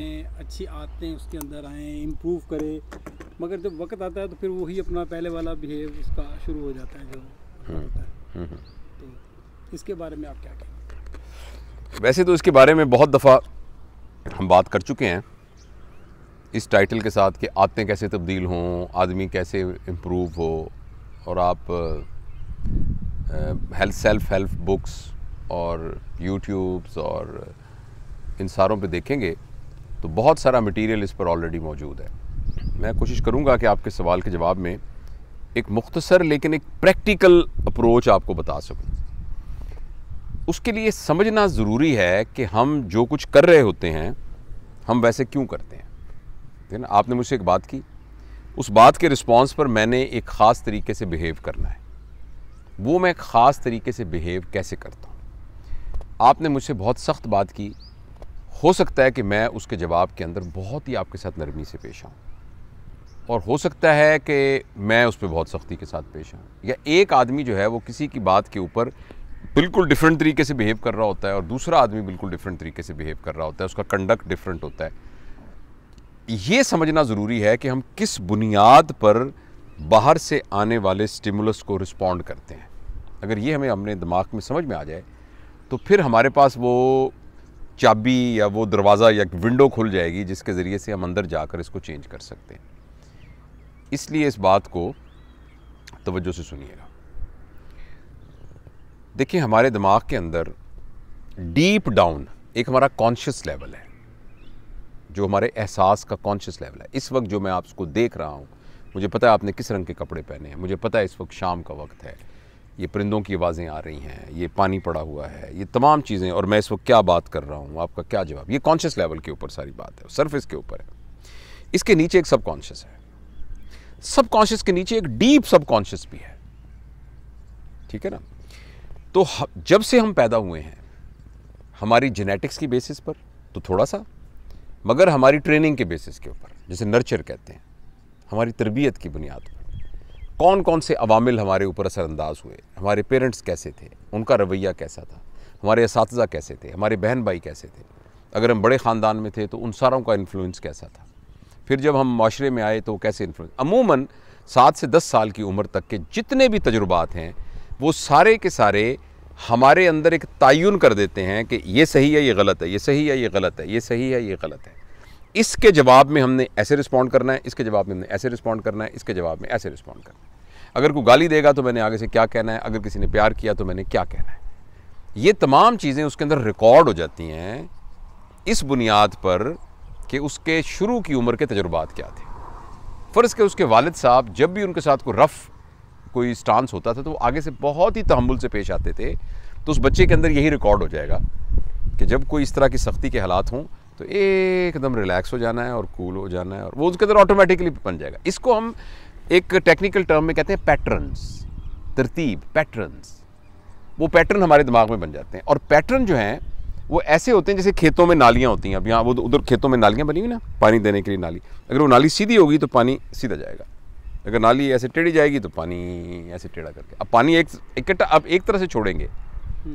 अच्छी आदतें उसके अंदर आएँ इम्प्रूव करें मगर जब वक्त आता है तो फिर वही अपना पहले वाला बिहेव उसका शुरू हो जाता है जो होता हम्म, है हम्म, हम्म। तो इसके बारे में आप क्या कहेंगे वैसे तो इसके बारे में बहुत दफ़ा हम बात कर चुके हैं इस टाइटल के साथ कि आदतें कैसे तब्दील हों आदमी कैसे इम्प्रूव हो और आप हेल्थ सेल्फ हेल्प बुक्स और यूट्यूब्स और इन सारों पे देखेंगे तो बहुत सारा मटेरियल इस पर ऑलरेडी मौजूद है मैं कोशिश करूँगा कि आपके सवाल के जवाब में एक मुख्तसर लेकिन एक प्रैक्टिकल अप्रोच आपको बता सकूँ उसके लिए समझना ज़रूरी है कि हम जो कुछ कर रहे होते हैं हम वैसे क्यों करते हैं ठीक है आपने मुझसे एक बात की उस बात के रिस्पॉन्स पर मैंने एक ख़ास तरीके से बिहेव करना है वो मैं ख़ास तरीके से बिहेव कैसे करता हूँ आपने मुझसे बहुत सख्त बात की हो सकता है कि मैं उसके जवाब के अंदर बहुत ही आपके साथ नरमी से पेश आऊँ और हो सकता है कि मैं उस पर बहुत सख्ती के साथ पेश आऊँ या एक आदमी जो है वो किसी की बात के ऊपर बिल्कुल डिफरेंट तरीके से बिहेव कर रहा होता है और दूसरा आदमी बिल्कुल डिफरेंट तरीके से बिहेव कर रहा होता है उसका कंडक्ट डिफरेंट होता है ये समझना ज़रूरी है कि हम किस बुनियाद पर बाहर से आने वाले स्टिमुलस को रिस्पॉन्ड करते हैं अगर ये हमें अपने दिमाग में समझ में आ जाए तो फिर हमारे पास वो चाबी या वो दरवाज़ा या विंडो खुल जाएगी जिसके ज़रिए से हम अंदर जाकर इसको चेंज कर सकते हैं इसलिए इस बात को तवज्जो से सुनिएगा देखिए हमारे दिमाग के अंदर डीप डाउन एक हमारा कॉन्शियस लेवल है जो हमारे एहसास का कॉन्शियस लेवल है इस वक्त जो मैं आपको देख रहा हूँ मुझे पता है आपने किस रंग के कपड़े पहने हैं मुझे पता है इस वक्त शाम का वक्त है ये परिंदों की आवाज़ें आ रही हैं ये पानी पड़ा हुआ है ये तमाम चीज़ें और मैं इस वक्त क्या बात कर रहा हूँ आपका क्या जवाब ये कॉन्शियस लेवल के ऊपर सारी बात है सरफेस के ऊपर है इसके नीचे एक सबकॉन्शियस है सबकॉन्शियस के नीचे एक डीप सबकॉन्शियस भी है ठीक है ना तो जब से हम पैदा हुए हैं हमारी जेनेटिक्स की बेसिस पर तो थोड़ा सा मगर हमारी ट्रेनिंग के बेसिस के ऊपर जैसे नर्चर कहते हैं हमारी तरबियत की बुनियाद पर कौन कौन से अवामिल हमारे ऊपर असरअंदाज हुए हमारे पेरेंट्स कैसे थे उनका रवैया कैसा था हमारे इस कैसे थे हमारे बहन भाई कैसे थे अगर हम बड़े ख़ानदान में थे तो उन सारों का इन्फ्लुएंस कैसा था फिर जब हम माशरे में आए तो कैसे इन्फ्लुएंस अमूमन सात से दस साल की उम्र तक के जितने भी तजुर्बात हैं वो सारे के सारे हमारे अंदर एक तयन कर देते हैं कि ये सही है ये गलत है ये सही है ये गलत है ये सही है ये गलत है इसके जवाब में हमने ऐसे रिस्पॉन्ड करना है इसके जवाब में हमने ऐसे रिस्पॉन्ड करना है इसके जवाब में ऐसे रिस्पॉन्ड करना है अगर कोई गाली देगा तो मैंने आगे से क्या कहना है अगर किसी ने प्यार किया तो मैंने क्या कहना है ये तमाम चीज़ें उसके अंदर रिकॉर्ड हो जाती हैं इस बुनियाद पर कि उसके शुरू की उम्र के तजुर्बात क्या थे फ़र्ज़ के उसके वालिद साहब जब भी उनके साथ कोई रफ़ कोई स्टांस होता था तो वो आगे से बहुत ही तहमुल से पेश आते थे तो उस बच्चे के अंदर यही रिकॉर्ड हो जाएगा कि जब कोई इस तरह की सख्ती के हालात हों तो एकदम रिलैक्स हो जाना है और कूल हो जाना है और वो उसके अंदर ऑटोमेटिकली बन जाएगा इसको हम एक टेक्निकल टर्म में कहते हैं पैटर्न्स तरतीब पैटर्न्स वो पैटर्न हमारे दिमाग में बन जाते हैं और पैटर्न जो हैं वो ऐसे होते हैं जैसे खेतों में नालियाँ होती हैं अब यहाँ वो उधर खेतों में नालियाँ बनी हुई ना पानी देने के लिए नाली अगर वो नाली सीधी होगी तो पानी सीधा जाएगा अगर नाली ऐसे टेढ़ी जाएगी तो पानी ऐसे टेढ़ा करके अब पानी एक इकट्ठा आप एक तरह से छोड़ेंगे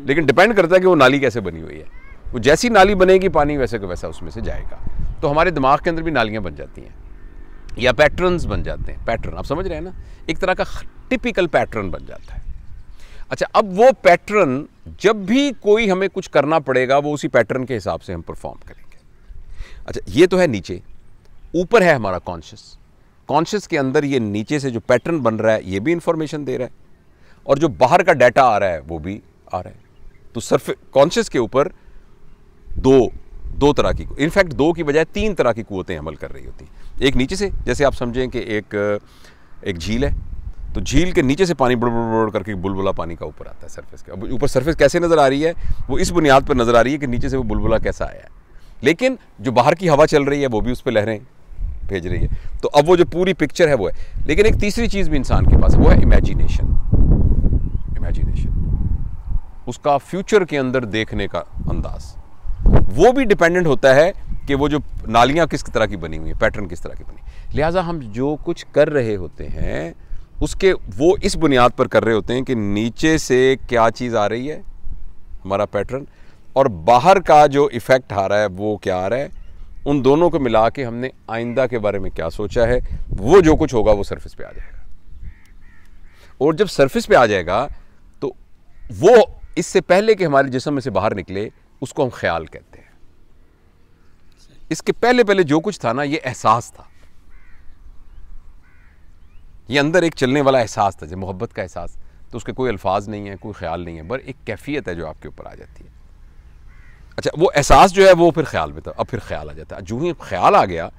लेकिन डिपेंड करता है कि वो नाली कैसे बनी हुई है वो जैसी नाली बनेगी पानी वैसे का वैसा उसमें से जाएगा तो हमारे दिमाग के अंदर भी नालियाँ बन जाती हैं या पैटर्न्स बन जाते हैं पैटर्न आप समझ रहे हैं ना एक तरह का टिपिकल पैटर्न बन जाता है अच्छा अब वो पैटर्न जब भी कोई हमें कुछ करना पड़ेगा वो उसी पैटर्न के हिसाब से हम परफॉर्म करेंगे अच्छा ये तो है नीचे ऊपर है हमारा कॉन्शियस कॉन्शियस के अंदर ये नीचे से जो पैटर्न बन रहा है ये भी इंफॉर्मेशन दे रहा है और जो बाहर का डाटा आ रहा है वो भी आ रहा है तो सर्फ कॉन्शियस के ऊपर दो दो तरह की इनफैक्ट दो की बजाय तीन तरह की कुतें अमल कर रही होती हैं एक नीचे से जैसे आप समझें कि एक एक झील है तो झील के नीचे से पानी बुड़ बुड़ बुड़ करके बुलबुला पानी का ऊपर आता है सरफेस का अब ऊपर सरफेस कैसे नज़र आ रही है वो इस बुनियाद पर नज़र आ रही है कि नीचे से वो बुलबुला कैसा आया है लेकिन जो बाहर की हवा चल रही है वो भी उस पर लहरें भेज रही है तो अब वो जो पूरी पिक्चर है वो है लेकिन एक तीसरी चीज़ भी इंसान के पास है वो है इमेजिनेशन इमेजिनेशन उसका फ्यूचर के अंदर देखने का अंदाज़ वो भी डिपेंडेंट होता है कि वो जो नालियाँ किस तरह की बनी हुई हैं पैटर्न किस तरह की बनी लिहाजा हम जो कुछ कर रहे होते हैं उसके वो इस बुनियाद पर कर रहे होते हैं कि नीचे से क्या चीज़ आ रही है हमारा पैटर्न और बाहर का जो इफ़ेक्ट आ रहा है वो क्या आ रहा है उन दोनों को मिला के हमने आइंदा के बारे में क्या सोचा है वो जो कुछ होगा वो सरफेस पे आ जाएगा और जब सरफेस पे आ जाएगा तो वो इससे पहले कि हमारे जिसम में से बाहर निकले उसको हम ख्याल कहते हैं इसके पहले पहले जो कुछ था ना ये एहसास था ये अंदर एक चलने वाला एहसास था जब मोहब्बत का एहसास तो उसके कोई अल्फाज नहीं है कोई ख्याल नहीं है पर एक कैफियत है जो आपके ऊपर आ जाती है अच्छा वो एहसास जो है वो फिर ख्याल में था अब फिर ख्याल आ जाता है जो ही ख्याल आ गया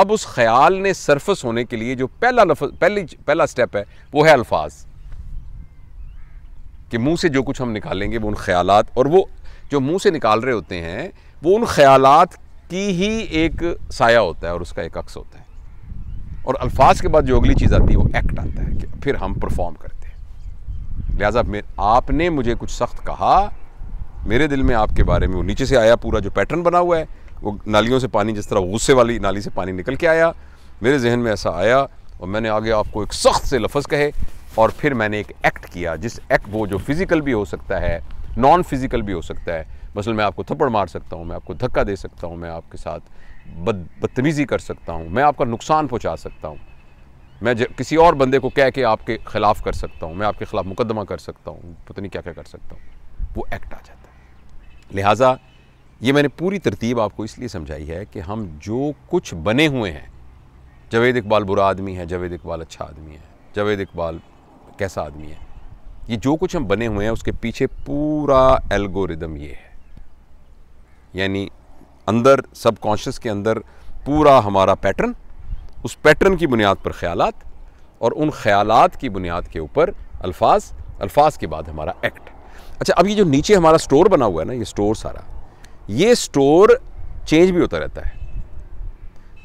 अब उस ख्याल ने सरफस होने के लिए जो पहला लफ पहली पहला स्टेप है वो है अल्फाज कि मुंह से जो कुछ हम निकालेंगे वो उन ख्यालात और वो जो मुंह से निकाल रहे होते हैं वो उन ख्यालात की ही एक साया होता है और उसका एक अक्स होता है और अल्फाज के बाद जो अगली चीज़ आती है वो एक्ट आता है कि फिर हम परफॉर्म करते हैं लिहाजा आपने मुझे कुछ सख्त कहा मेरे दिल में आपके बारे में वो नीचे से आया पूरा जो पैटर्न बना हुआ है वो नालियों से पानी जिस तरह गुस्से वाली नाली से पानी निकल के आया मेरे जहन में ऐसा आया और मैंने आगे आपको एक सख्त से लफज कहे और फिर मैंने एक एक्ट किया जिस एक्ट वो जो फिज़िकल भी हो सकता है नॉन फिज़िकल भी हो सकता है मसल मैं आपको थप्पड़ मार सकता हूँ मैं आपको धक्का दे सकता हूँ मैं आपके साथ बद बदतमीज़ी कर सकता हूँ मैं आपका नुकसान पहुँचा सकता हूँ मैं किसी और बंदे को कह के आपके ख़िलाफ़ कर सकता हूँ मैं आपके ख़िलाफ़ मुकदमा कर सकता हूँ पता नहीं क्या क्या कर सकता हूँ वो एक्ट आ जाता है लिहाजा ये मैंने पूरी तरतीब आपको इसलिए समझाई है कि हम जो कुछ बने हुए हैं जावेद इकबाल बुरा आदमी है जावेद इकबाल अच्छा आदमी है जावेद इकबाल कैसा आदमी है ये जो कुछ हम बने हुए हैं उसके पीछे पूरा एल्गोरिदम ये है यानी अंदर सबकॉन्शियस के अंदर पूरा हमारा पैटर्न उस पैटर्न की बुनियाद पर ख्याल और उन ख्याल की बुनियाद के ऊपर अल्फाज अल्फाज के बाद हमारा एक्ट अच्छा अब ये जो नीचे हमारा स्टोर बना हुआ है ना ये स्टोर सारा ये स्टोर चेंज भी होता रहता है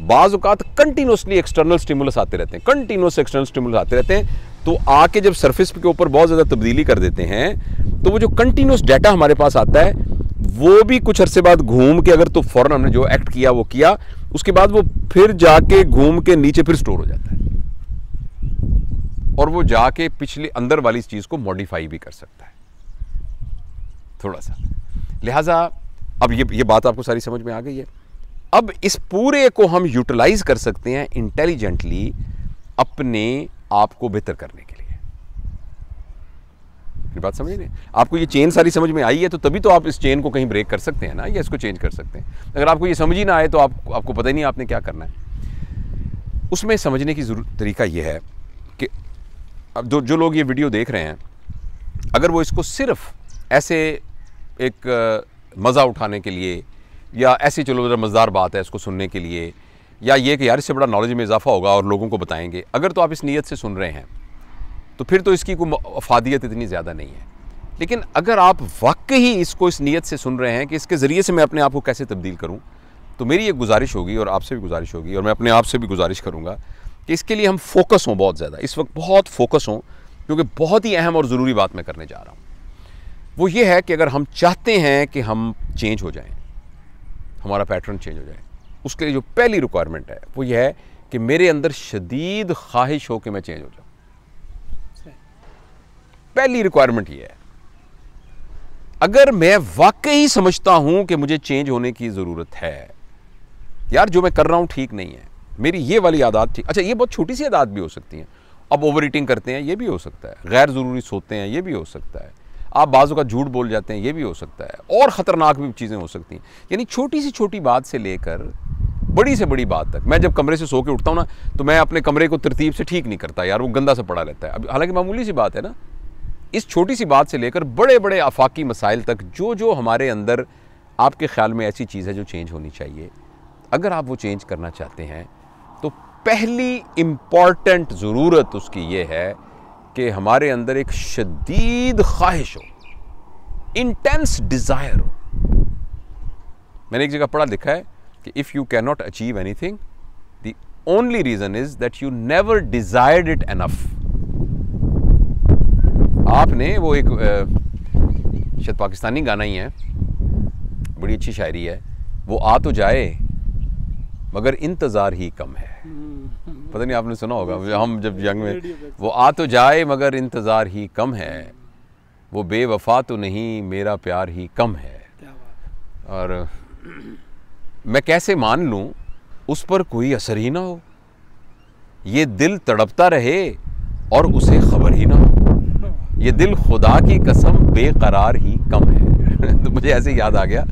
बाजात कंटिन्यूसली एक्सटर्नल स्टिमुलस आते रहते हैं कंटिन्यूस एक्सटर्नल स्टिमुलस आते रहते हैं तो आके जब सरफेस के ऊपर बहुत ज़्यादा तब्दीली कर देते हैं तो वो जो कंटिन्यूस डाटा हमारे पास आता है वो भी कुछ अरसे बाद घूम के अगर तो फ़ौरन हमने जो एक्ट किया वो किया उसके बाद वो फिर जाके घूम के नीचे फिर स्टोर हो जाता है और वो जाके पिछले अंदर वाली इस चीज़ को मॉडिफाई भी कर सकता है थोड़ा सा लिहाजा अब ये ये बात आपको सारी समझ में आ गई है अब इस पूरे को हम यूटिलाइज कर सकते हैं इंटेलिजेंटली अपने आपको बेहतर करने के लिए बात समझ रहे आपको ये चेन सारी समझ में आई है तो तभी तो आप इस चेन को कहीं ब्रेक कर सकते हैं ना या इसको चेंज कर सकते हैं अगर आपको ये समझ ही ना आए तो आप, आपको पता ही नहीं आपने क्या करना है उसमें समझने की तरीका ये है कि अब जो जो लोग ये वीडियो देख रहे हैं अगर वो इसको सिर्फ ऐसे एक मज़ा उठाने के लिए या ऐसी चलो ज़रा मज़ेदार बात है इसको सुनने के लिए या ये कि यार इससे बड़ा नॉलेज में इजाफा होगा और लोगों को बताएंगे अगर तो आप इस नीयत से सुन रहे हैं तो फिर तो इसकी कोई अफादियत इतनी ज़्यादा नहीं है लेकिन अगर आप वाकई इसको इस नीयत से सुन रहे हैं कि इसके ज़रिए से मैं अपने आप को कैसे तब्दील करूँ तो मेरी एक गुजारिश होगी और आपसे भी गुजारिश होगी और मैं अपने आप से भी गुजारिश करूँगा कि इसके लिए हम फोकस हों बहुत ज़्यादा इस वक्त बहुत फोकस हों क्योंकि बहुत ही अहम और ज़रूरी बात मैं करने जा रहा हूँ वो ये है कि अगर हम चाहते हैं कि हम चेंज हो जाएं हमारा पैटर्न चेंज हो जाए उसके लिए जो पहली रिक्वायरमेंट है वो यह है कि मेरे अंदर शदीद ख्वाहिश हो कि मैं चेंज हो जाऊँ पहली रिक्वायरमेंट ये है अगर मैं वाकई समझता हूं कि मुझे चेंज होने की ज़रूरत है यार जो मैं कर रहा हूं ठीक नहीं है मेरी ये वाली आदत ठीक अच्छा ये बहुत छोटी सी आदत भी हो सकती है अब ओवर ईटिंग करते हैं ये भी हो सकता है गैर ज़रूरी सोते हैं ये भी हो सकता है आप बाजू का झूठ बोल जाते हैं ये भी हो सकता है और ख़तरनाक भी चीज़ें हो सकती हैं यानी छोटी सी छोटी बात से लेकर बड़ी से बड़ी बात तक मैं जब कमरे से सो के उठता हूँ ना तो मैं अपने कमरे को तरतीब से ठीक नहीं करता यार वो गंदा सा पड़ा रहता है अब हालांकि मामूली सी बात है ना इस छोटी सी बात से लेकर बड़े बड़े आफाकी मसाइल तक जो जो हमारे अंदर आपके ख्याल में ऐसी चीज़ है जो चेंज होनी चाहिए अगर आप वो चेंज करना चाहते हैं तो पहली इम्पॉर्टेंट ज़रूरत उसकी ये है कि हमारे अंदर एक शदीद ख्वाहिश हो इंटेंस डिज़ायर हो मैंने एक जगह पढ़ा लिखा है कि cannot achieve anything the only reason is that you never desired it enough आपने वो एक शायद पाकिस्तानी गाना ही है बड़ी अच्छी शायरी है वो आ तो जाए मगर इंतज़ार ही कम है पता नहीं आपने सुना होगा हम जब जंग में वो आ तो जाए मगर इंतज़ार ही कम है वो बेवफा तो नहीं मेरा प्यार ही कम है और मैं कैसे मान लूँ उस पर कोई असर ही ना हो ये दिल तड़पता रहे और उसे खबर ही ना हो ये दिल खुदा की कसम बेकरार ही कम है तो मुझे ऐसे याद आ गया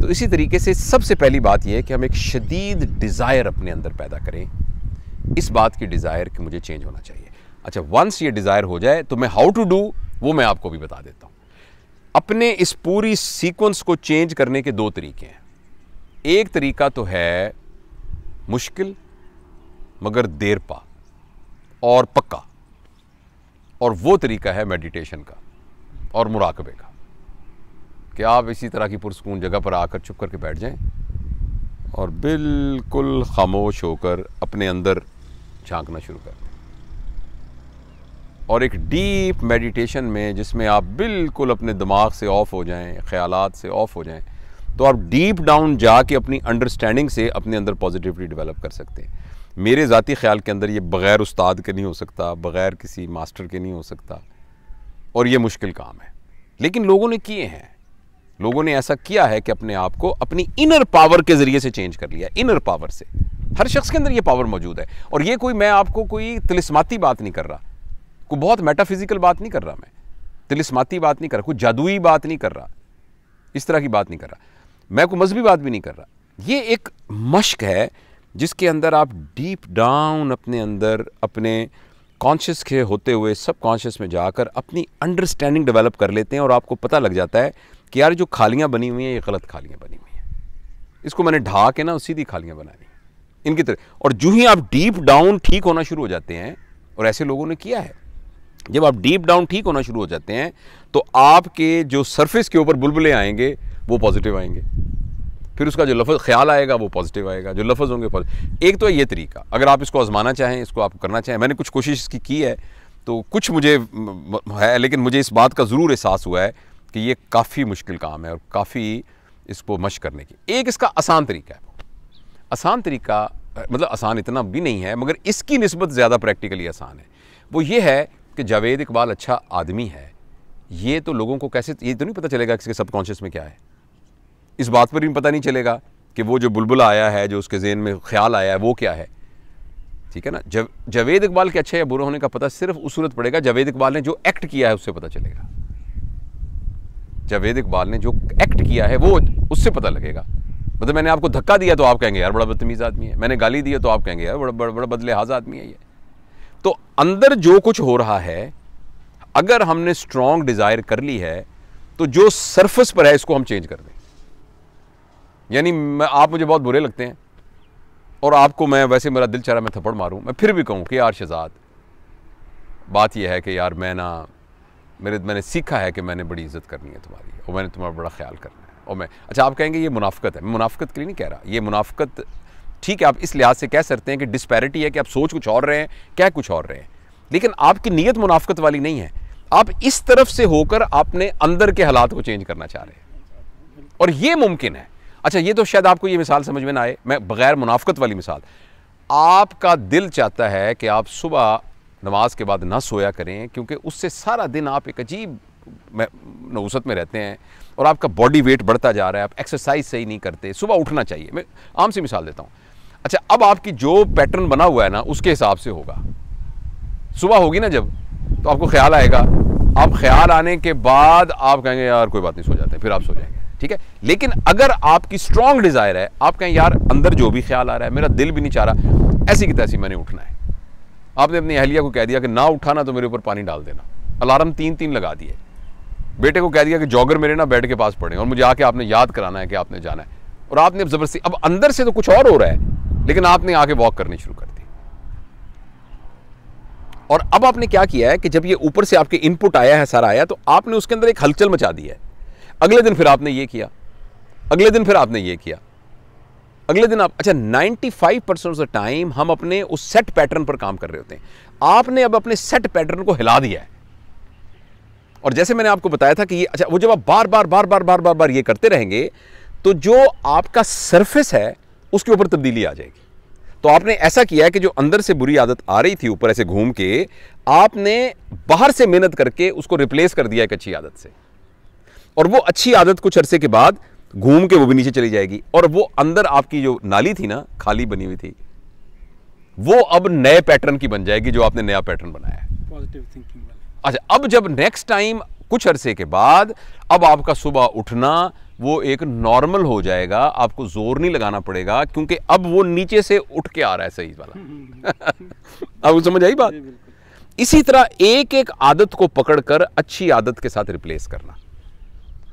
तो इसी तरीके से सबसे पहली बात यह है कि हम एक शदीद डिज़ायर अपने अंदर पैदा करें इस बात की डिज़ायर कि मुझे चेंज होना चाहिए अच्छा वंस ये डिज़ायर हो जाए तो मैं हाउ टू डू वो मैं आपको भी बता देता हूँ अपने इस पूरी सीक्वेंस को चेंज करने के दो तरीके हैं एक तरीका तो है मुश्किल मगर देर पा और पक्का और वो तरीका है मेडिटेशन का और मुराकबे का कि आप इसी तरह की पुरस्कून जगह पर आकर चुप करके बैठ जाएं और बिल्कुल खामोश होकर अपने अंदर झांकना शुरू कर दें और एक डीप मेडिटेशन में जिसमें आप बिल्कुल अपने दिमाग से ऑफ हो जाएं ख्यालात से ऑफ हो जाएं तो आप डीप डाउन जाके अपनी अंडरस्टैंडिंग से अपने अंदर पॉजिटिविटी डेवलप कर सकते हैं मेरे ज़ाती ख्याल के अंदर ये बग़ैर उस्ताद के नहीं हो सकता बग़ैर किसी मास्टर के नहीं हो सकता और ये मुश्किल काम है लेकिन लोगों ने किए हैं लोगों ने ऐसा किया है कि अपने आप को अपनी इनर पावर के ज़रिए से चेंज कर लिया इनर पावर से हर शख्स के अंदर ये पावर मौजूद है और ये कोई मैं आपको कोई तिलस्माती बात नहीं कर रहा कोई बहुत मेटाफिज़िकल बात नहीं कर रहा मैं तिलस्माती बात नहीं कर रहा कोई जादुई बात नहीं कर रहा इस तरह की बात नहीं कर रहा मैं कोई मजहबी बात भी नहीं कर रहा ये एक मश्क है जिसके अंदर आप डीप डाउन अपने अंदर अपने कॉन्शियस के होते हुए सब कॉन्शियस में जाकर अपनी अंडरस्टैंडिंग डेवलप कर लेते हैं और आपको पता लग जाता है कि यार जो खालियाँ बनी हुई हैं ये गलत खालियाँ बनी हुई हैं इसको मैंने ढा के ना सीधी खालियाँ बनानी इनकी तरह और जो ही आप डीप डाउन ठीक होना शुरू हो जाते हैं और ऐसे लोगों ने किया है जब आप डीप डाउन ठीक होना शुरू हो जाते हैं तो आपके जो सरफेस के ऊपर बुलबुलें आएंगे वो पॉजिटिव आएंगे फिर उसका जो लफ्ज़ ख्याल आएगा वो पॉजिटिव आएगा जो लफ्ज़ होंगे एक तो है ये तरीका अगर आप इसको आजमाना चाहें इसको आप करना चाहें मैंने कुछ कोशिश इसकी की है तो कुछ मुझे है लेकिन मुझे इस बात का ज़रूर एहसास हुआ है कि ये काफ़ी मुश्किल काम है और काफ़ी इसको मश करने की एक इसका आसान तरीका है आसान तरीका मतलब आसान इतना भी नहीं है मगर इसकी नस्बत ज़्यादा प्रैक्टिकली आसान है वो ये है कि जावेद इकबाल अच्छा आदमी है ये तो लोगों को कैसे ये तो नहीं पता चलेगा कि इसके सबकॉन्शियस में क्या है इस बात पर भी पता नहीं चलेगा कि वो जो बुलबुल आया है जो उसके जेन में ख्याल आया है वो क्या है ठीक है ना जब जवेद इकबाल के अच्छे या बुरे होने का पता सिर्फ उस सूरत पड़ेगा जवेद इकबाल ने जो एक्ट किया है उससे पता चलेगा जवेद इकबाल ने जो एक्ट किया है वो उससे पता लगेगा मतलब मैंने आपको धक्का दिया तो आप कहेंगे यार बड़ा बदतमीज़ आदमी है मैंने गाली दी तो आप कहेंगे यार बड़ा बड़ा बड़ा बदलेहाज आदमी है ये तो अंदर जो कुछ हो रहा है अगर हमने स्ट्रॉन्ग डिज़ायर कर ली है तो जो सरफेस पर है इसको हम चेंज कर दें यानी मैं आप मुझे बहुत बुरे लगते हैं और आपको मैं वैसे मेरा दिल चाह मैं थप्पड़ मारूं मैं फिर भी कहूँ कि यार शहजाद बात यह है कि यार मैं ना मेरे मैंने सीखा है कि मैंने बड़ी इज्जत करनी है तुम्हारी और मैंने तुम्हारा बड़ा ख्याल करना है और मैं अच्छा आप कहेंगे ये मुनाफ़त है मैं मुनाफ़त के लिए नहीं कह रहा ये मुनाफ़त ठीक है आप इस लिहाज से कह सकते हैं कि डिस्पैरिटी है कि आप सोच कुछ और रहे हैं क्या कुछ और रहे हैं लेकिन आपकी नीयत मुनाफ़त वाली नहीं है आप इस तरफ से होकर आपने अंदर के हालात को चेंज करना चाह रहे हैं और ये मुमकिन है अच्छा ये तो शायद आपको ये मिसाल समझ में ना आए मैं बग़ैर मुनाफ़त वाली मिसाल आपका दिल चाहता है कि आप सुबह नमाज के बाद ना सोया करें क्योंकि उससे सारा दिन आप एक अजीब नवसत में रहते हैं और आपका बॉडी वेट बढ़ता जा रहा है आप एक्सरसाइज सही नहीं करते सुबह उठना चाहिए मैं आम सी मिसाल देता हूँ अच्छा अब आपकी जो पैटर्न बना हुआ है ना उसके हिसाब से होगा सुबह होगी ना जब तो आपको ख्याल आएगा आप ख्याल आने के बाद आप कहेंगे यार कोई बात नहीं सो जाते फिर आप सो जाएंगे ठीक है लेकिन अगर आपकी स्ट्रांग डिज़ायर है आप कहें यार अंदर जो भी ख्याल आ रहा है मेरा दिल भी नहीं चाह रहा ऐसी की तैसी मैंने उठना है आपने अपनी अहलिया को कह दिया कि ना उठाना तो मेरे ऊपर पानी डाल देना अलार्म तीन तीन लगा दिए बेटे को कह दिया कि जॉगर मेरे ना बेड के पास पड़े और मुझे आके आपने याद कराना है कि आपने जाना है और आपने अब जबरदस्ती अब अंदर से तो कुछ और हो रहा है लेकिन आपने आके वॉक करनी शुरू कर दी और अब आपने क्या किया है कि जब ये ऊपर से आपके इनपुट आया है सारा आया तो आपने उसके अंदर एक हलचल मचा दी है अगले दिन फिर आपने ये किया अगले दिन फिर आपने ये किया अगले दिन आप अच्छा 95 परसेंट ऑफ द टाइम हम अपने उस सेट पैटर्न पर काम कर रहे होते हैं आपने अब अपने सेट पैटर्न को हिला दिया है और जैसे मैंने आपको बताया था कि ये अच्छा वो जब आप बार बार बार बार बार बार बार ये करते रहेंगे तो जो आपका सरफेस है उसके ऊपर तब्दीली आ जाएगी तो आपने ऐसा किया है कि जो अंदर से बुरी आदत आ रही थी ऊपर ऐसे घूम के आपने बाहर से मेहनत करके उसको रिप्लेस कर दिया एक अच्छी आदत से और वो अच्छी आदत कुछ अरसे के बाद घूम के वो भी नीचे चली जाएगी और वो अंदर आपकी जो नाली थी ना खाली बनी हुई थी वो अब नए पैटर्न की बन जाएगी जो आपने नया पैटर्न बनाया पॉजिटिव थिंकिंग अच्छा अब जब नेक्स्ट टाइम कुछ अरसे के बाद अब आपका सुबह उठना वो एक नॉर्मल हो जाएगा आपको जोर नहीं लगाना पड़ेगा क्योंकि अब वो नीचे से उठ के आ रहा है सही वाला अब समझ आई बात इसी तरह एक एक आदत को पकड़कर अच्छी आदत के साथ रिप्लेस करना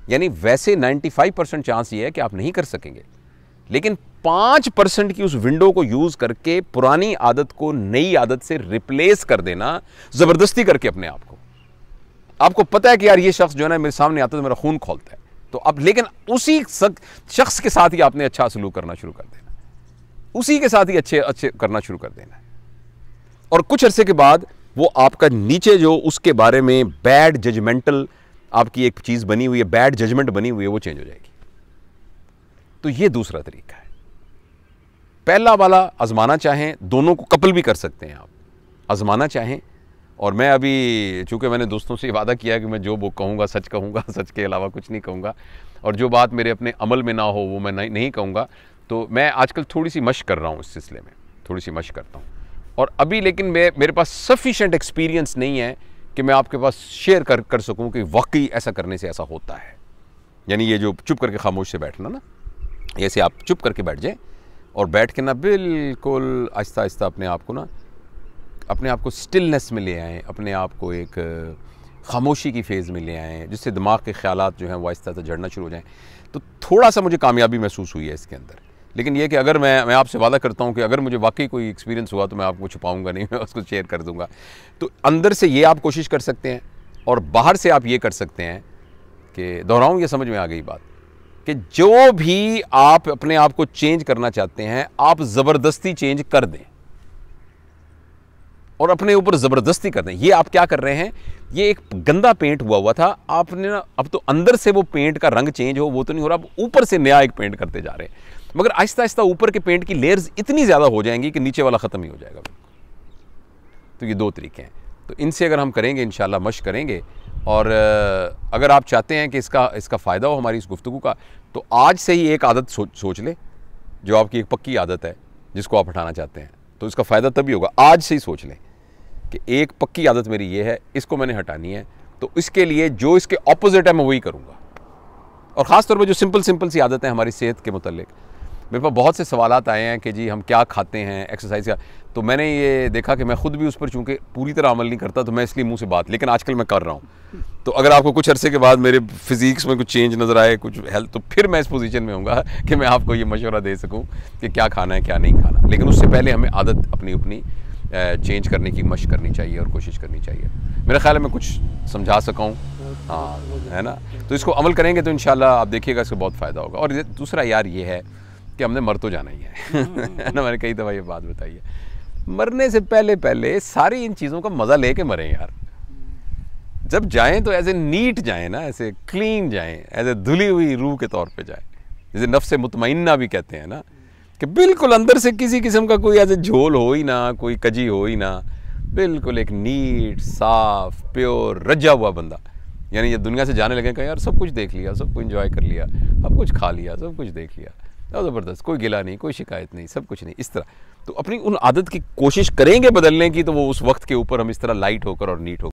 यानी वैसे 95 परसेंट चांस ये है कि आप नहीं कर सकेंगे लेकिन पांच परसेंट की उस विंडो को यूज़ करके पुरानी आदत को नई आदत से रिप्लेस कर देना ज़बरदस्ती करके अपने आप को आपको पता है कि यार ये शख्स जो है ना मेरे सामने आता है तो मेरा खून खोलता है तो अब लेकिन उसी शख्स के साथ ही आपने अच्छा सलूक करना शुरू कर देना उसी के साथ ही अच्छे अच्छे करना शुरू कर देना और कुछ अरसे के बाद वो आपका नीचे जो उसके बारे में बैड जजमेंटल आपकी एक चीज़ बनी हुई है बैड जजमेंट बनी हुई है वो चेंज हो जाएगी तो ये दूसरा तरीका है पहला वाला आजमाना चाहें दोनों को कपल भी कर सकते हैं आप आजमाना चाहें और मैं अभी चूंकि मैंने दोस्तों से वादा किया कि मैं जो वो कहूँगा सच कहूँगा सच के अलावा कुछ नहीं कहूँगा और जो बात मेरे अपने अमल में ना हो वो मैं नहीं, नहीं कहूँगा तो मैं आजकल थोड़ी सी मश कर रहा हूँ इस सिलसिले में थोड़ी सी मश करता हूँ और अभी लेकिन मैं मेरे पास सफिशेंट एक्सपीरियंस नहीं है कि मैं आपके पास शेयर कर कर सकूं कि वाकई ऐसा करने से ऐसा होता है यानी ये जो चुप करके खामोश से बैठना ना ऐसे आप चुप करके बैठ जाएं और बैठ के ना बिल्कुल आहिस्ता आहिस्ता अपने आप को ना अपने आप को स्टिलनेस में ले आएँ अपने आप को एक खामोशी की फ़ेज़ में ले आएँ जिससे दिमाग के ख्याल जो हैं वो आहिस्ता आहिस्ता झड़ना शुरू हो जाएँ तो थोड़ा सा मुझे कामयाबी महसूस हुई है इसके अंदर लेकिन ये कि अगर मैं मैं आपसे वादा करता हूँ कि अगर मुझे वाकई कोई एक्सपीरियंस हुआ तो मैं आपको छुपाऊँगा नहीं मैं उसको शेयर कर दूँगा तो अंदर से ये आप कोशिश कर सकते हैं और बाहर से आप ये कर सकते हैं कि दोहराऊँ ये समझ में आ गई बात कि जो भी आप अपने आप को चेंज करना चाहते हैं आप ज़बरदस्ती चेंज कर दें और अपने ऊपर ज़बरदस्ती कर दें ये आप क्या कर रहे हैं ये एक गंदा पेंट हुआ हुआ था आपने ना अब तो अंदर से वो पेंट का रंग चेंज हो वो तो नहीं हो रहा आप ऊपर से नया एक पेंट करते जा रहे हैं मगर आहिस्ता आहिस्ता ऊपर के पेंट की लेयर्स इतनी ज़्यादा हो जाएंगी कि नीचे वाला ख़त्म ही हो जाएगा तो ये दो तरीके हैं तो इनसे अगर हम करेंगे इन मश करेंगे और अगर आप चाहते हैं कि इसका इसका फ़ायदा हो हमारी इस गुफ्तु का तो आज से ही एक आदत सोच सोच लें जो आपकी एक पक्की आदत है जिसको आप हटाना चाहते हैं तो इसका फ़ायदा तभी होगा आज से ही सोच लें कि एक पक्की आदत मेरी ये है इसको मैंने हटानी है तो इसके लिए जो इसके ऑपोजिट है मैं वही करूँगा और ख़ास तौर पर जो सिंपल सिंपल सी आदतें हमारी सेहत के मतलब मेरे पास बहुत से सवाल आए हैं कि जी हम क्या खाते हैं एक्सरसाइज का तो मैंने ये देखा कि मैं ख़ुद भी उस पर चूँकि पूरी तरह अमल नहीं करता तो मैं इसलिए मुँह से बात लेकिन आजकल मैं कर रहा हूँ तो अगर आपको कुछ अरसे के बाद मेरे फिज़िक्स में कुछ चेंज नज़र आए कुछ हेल्थ तो फिर मैं इस पोजीशन में हूँ कि मैं आपको ये मशवरा दे सकूँ कि क्या खाना है क्या नहीं खाना लेकिन उससे पहले हमें आदत अपनी अपनी चेंज करने की मश करनी चाहिए और कोशिश करनी चाहिए मेरा ख्याल है मैं कुछ समझा सका हूँ हाँ है ना तो इसको अमल करेंगे तो इन आप देखिएगा इसको बहुत फ़ायदा होगा और दूसरा यार ये है कि हमने मर तो जाना ही है हम्म, हम्म, ना हम्म। मैंने कई दफ़ा ये बात बताई है मरने से पहले पहले सारी इन चीज़ों का मज़ा ले मरें यार जब जाएं तो एज ए नीट जाएं ना ऐसे क्लीन जाएं ऐसे ए धुली हुई रूह के तौर पे जाएं जैसे नफ्स मुतमइन्ना भी कहते हैं ना कि बिल्कुल अंदर से किसी किस्म का कोई ऐसे झोल हो ही ना कोई कजी हो ही ना बिल्कुल एक नीट साफ प्योर रजा हुआ बंदा यानी ये दुनिया से जाने लगे कहीं यार सब कुछ देख लिया सब कुछ इंजॉय कर लिया सब कुछ खा लिया सब कुछ देख लिया तो ज़बरदस्त कोई गिला नहीं कोई शिकायत नहीं सब कुछ नहीं इस तरह तो अपनी उन आदत की कोशिश करेंगे बदलने की तो वो उस वक्त के ऊपर हम इस तरह लाइट होकर और नीट होकर